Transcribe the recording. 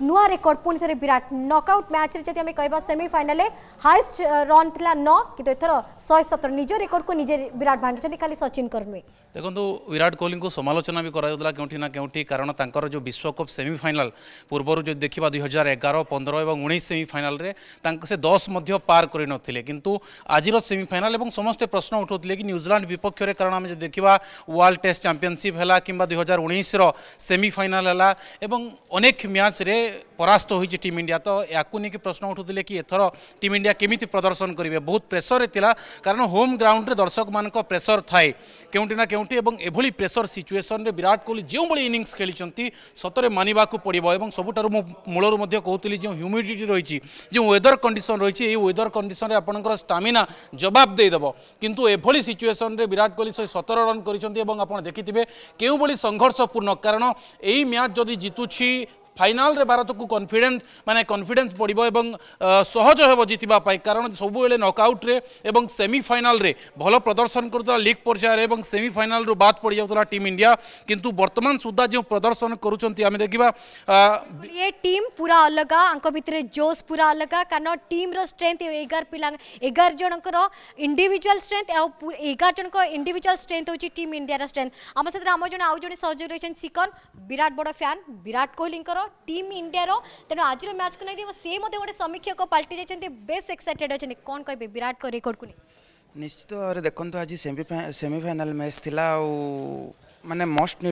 नुआ रेकर्ड पुणी थे विराट नकआउट मैच जदि आम कह सेमिफाइनाल हाएस्ट रन थी नौ कि एथर शहे सतर निज रेकर्ड को निजे विराट भांगी खाली सचिन कर नुहे देखो विराट कोहली को समालोचना भी करा कराला क्योंठिना क्योंठि कारण तर जो विश्वकप सेमिफाइनाल पूर्व जो देखा दुई हजार एगार पंद्रह और उन्नीस सेमिफाइनाल से दस पार कर कितु आज सेमिफाइनाल समस्ते प्रश्न उठाते कि न्यूजीलैंड विपक्ष में कारण आम देखा वर्ल्ड टेस्ट चैंपियनशिप है कि दुई हजार उन्नीस सेमिफाइनाल है अनेक मैच পরাস্ত হয়েছে টিম ইন্ডিয়া তো ইয়াকু নিয়ে প্রশ্ন উঠুলে কি এথর টিম ইন্ডিয়া কেমিতি প্রদর্শন করবে বহুত প্রেসরে লা কারণ হোম গ্রাউন্ডে দর্শক মানক প্রেসর থাকে কেউটি না কেউটি এবং এভাবে প্রেসর সিচুয়েসনরে বিরাট কোহলি যেভাবে ইনিংস খেলিছেন সতরে মানবাকে পড়ব এবং সবুঠার মূলর মধ্যে কৌলি যে হ্যুমিডিটি রয়েছে যে ওয়েদর কন্ডিশন রয়েছে এই ওয়েদর কন্ডিশনরে আপনার স্টামিনা জবাব দেইদেব কিন্তু এভাবে সিচুয়েসনরে বিরাট কোহলি শহে সতর রন করেছেন এবং আপনার দেখিবে কেউভাবে সংঘর্ষপূর্ণ কারণ এই ম্যাচ যদি জিতুছি ফাইনালে ভারতকু কনফিডেন্ট মানে কনফিডেন্স বড় এবং সহজ হব জিতবা কারণ সবুলে নকআউট্রে এবং সেমিফাইনালে ভাল প্রদর্শন করুলা লিগ পর্যায়ে এবং সেমিফাইনাল বাদ পড়ে যাওয়া টিম ইন্ডিয়া কিন্তু বর্তমান সুদ্ধা যে প্রদর্শন করুম আমি দেখা ये टीम पूरा अलग आंक भितर जोश पूरा अलग कारण टीम स्ट्रेंथ एगार पिला एगार जनकर इंडिविजुआल स्ट्रेंथ एगार जनक इंडिविजुआल स्ट्रेंथ हूँ टीम इंडिया स्ट्रेंथ आम साथ आम जन आउ जन सहयोग रही सिकन विराट बड़ फैन विराट कोहली টিম ইন্ডিয়ার তেমন আজর ম্যাচ কু নেই সে মধ্যে গোটে সমীক্ষক পাল্টি যাই বেশ এক্সাইটেড অনেক কম কে বিরাট রেকর্ড কু নিশ্চিত ভাবে দেখুন আজ সেমিফাইনাল ম্যাচ লা মানে মস্ট